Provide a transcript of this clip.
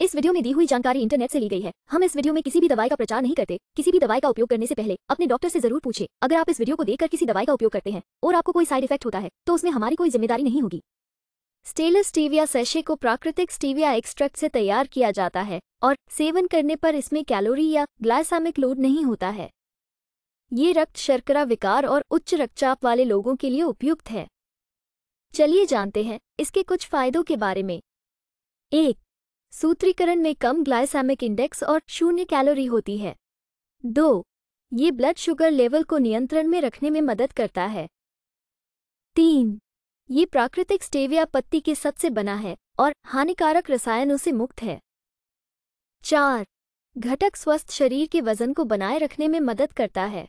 इस वीडियो में दी हुई जानकारी इंटरनेट से ली गई है हम इस वीडियो में किसी भी दवाई का प्रचार नहीं करते किसी भी दवाई का उपयोग करने से पहले अपने डॉक्टर से जरूर पूछे अगर आप इस वीडियो को देखकर किसी दवाई का उपयोग करते हैं और आपको कोई साइड इफेक्ट होता है तो उसमें हमारी कोई जिम्मेदारी नहीं होगी स्टेलस स्टीविया सैशे को प्राकृतिक स्टीविया एक्सट्रैक्ट से तैयार किया जाता है और सेवन करने पर इसमें कैलोरी या ग्लाइसामिक लोड नहीं होता है ये रक्त शर्करा विकार और उच्च रक्तचाप वाले लोगों के लिए उपयुक्त है चलिए जानते हैं इसके कुछ फायदों के बारे में एक सूत्रीकरण में कम ग्लाइसैमिक इंडेक्स और शून्य कैलोरी होती है दो ये ब्लड शुगर लेवल को नियंत्रण में रखने में मदद करता है तीन ये प्राकृतिक स्टेविया पत्ती के सत से बना है और हानिकारक रसायनों से मुक्त है चार घटक स्वस्थ शरीर के वजन को बनाए रखने में मदद करता है